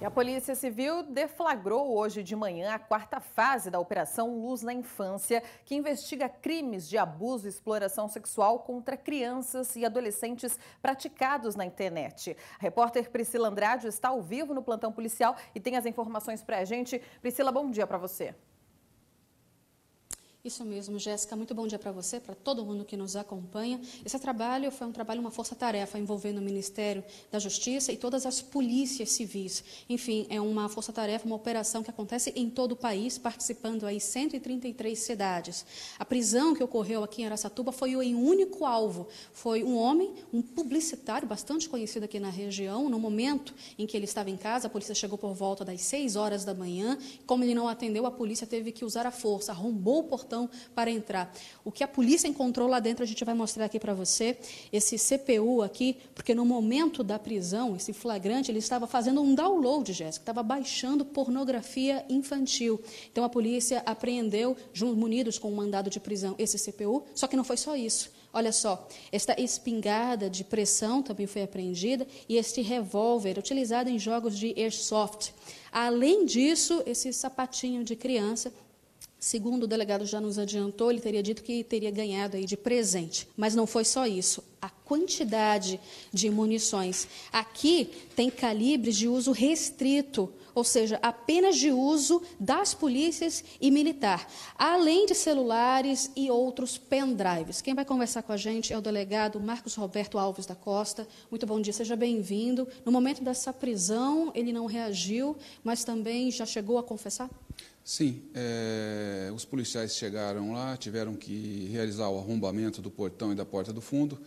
E a Polícia Civil deflagrou hoje de manhã a quarta fase da Operação Luz na Infância, que investiga crimes de abuso e exploração sexual contra crianças e adolescentes praticados na internet. A repórter Priscila Andrade está ao vivo no plantão policial e tem as informações para a gente. Priscila, bom dia para você. Isso mesmo, Jéssica. Muito bom dia para você, para todo mundo que nos acompanha. Esse trabalho foi um trabalho, uma força-tarefa envolvendo o Ministério da Justiça e todas as polícias civis. Enfim, é uma força-tarefa, uma operação que acontece em todo o país, participando aí 133 cidades. A prisão que ocorreu aqui em Aracatuba foi o único alvo. Foi um homem, um publicitário bastante conhecido aqui na região. No momento em que ele estava em casa, a polícia chegou por volta das 6 horas da manhã. Como ele não atendeu, a polícia teve que usar a força, arrombou o portão portão para entrar. O que a polícia encontrou lá dentro, a gente vai mostrar aqui para você. Esse CPU aqui, porque no momento da prisão, esse flagrante, ele estava fazendo um download, Jéssica, estava baixando pornografia infantil. Então a polícia apreendeu, munidos com um mandado de prisão, esse CPU. Só que não foi só isso. Olha só, esta espingarda de pressão também foi apreendida e este revólver utilizado em jogos de airsoft. Além disso, esse sapatinho de criança Segundo o delegado já nos adiantou, ele teria dito que teria ganhado aí de presente. Mas não foi só isso. A quantidade de munições. Aqui tem calibres de uso restrito, ou seja, apenas de uso das polícias e militar, além de celulares e outros pendrives. Quem vai conversar com a gente é o delegado Marcos Roberto Alves da Costa. Muito bom dia, seja bem-vindo. No momento dessa prisão, ele não reagiu, mas também já chegou a confessar? Sim, é, os policiais chegaram lá, tiveram que realizar o arrombamento do portão e da porta do fundo,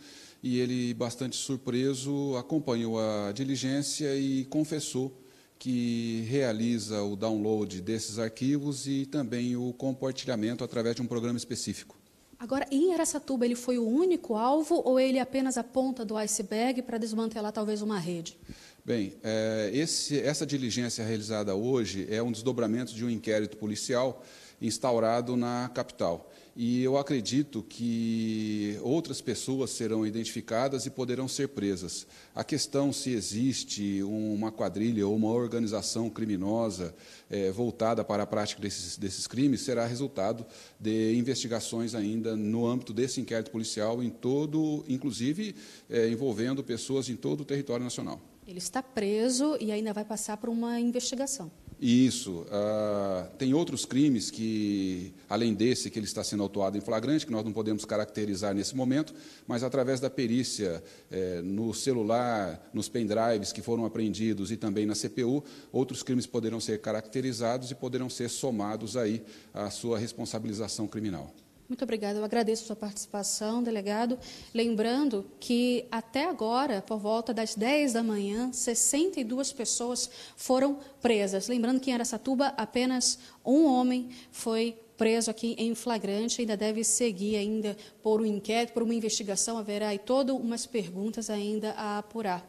e ele, bastante surpreso, acompanhou a diligência e confessou que realiza o download desses arquivos e também o compartilhamento através de um programa específico. Agora, em Aracatuba, ele foi o único alvo ou ele é apenas a ponta do iceberg para desmantelar talvez uma rede? Bem, é, esse, essa diligência realizada hoje é um desdobramento de um inquérito policial instaurado na capital. E eu acredito que outras pessoas serão identificadas e poderão ser presas. A questão se existe uma quadrilha ou uma organização criminosa é, voltada para a prática desses, desses crimes será resultado de investigações ainda no âmbito desse inquérito policial, em todo, inclusive é, envolvendo pessoas em todo o território nacional. Ele está preso e ainda vai passar por uma investigação. Isso. Uh, tem outros crimes que, além desse, que ele está sendo autuado em flagrante, que nós não podemos caracterizar nesse momento, mas através da perícia eh, no celular, nos pendrives que foram apreendidos e também na CPU, outros crimes poderão ser caracterizados e poderão ser somados aí à sua responsabilização criminal. Muito obrigada, eu agradeço a sua participação, delegado. Lembrando que até agora, por volta das 10 da manhã, 62 pessoas foram presas. Lembrando que em Aracatuba apenas um homem foi preso aqui em flagrante, ainda deve seguir ainda por um inquérito, por uma investigação, haverá aí todas umas perguntas ainda a apurar.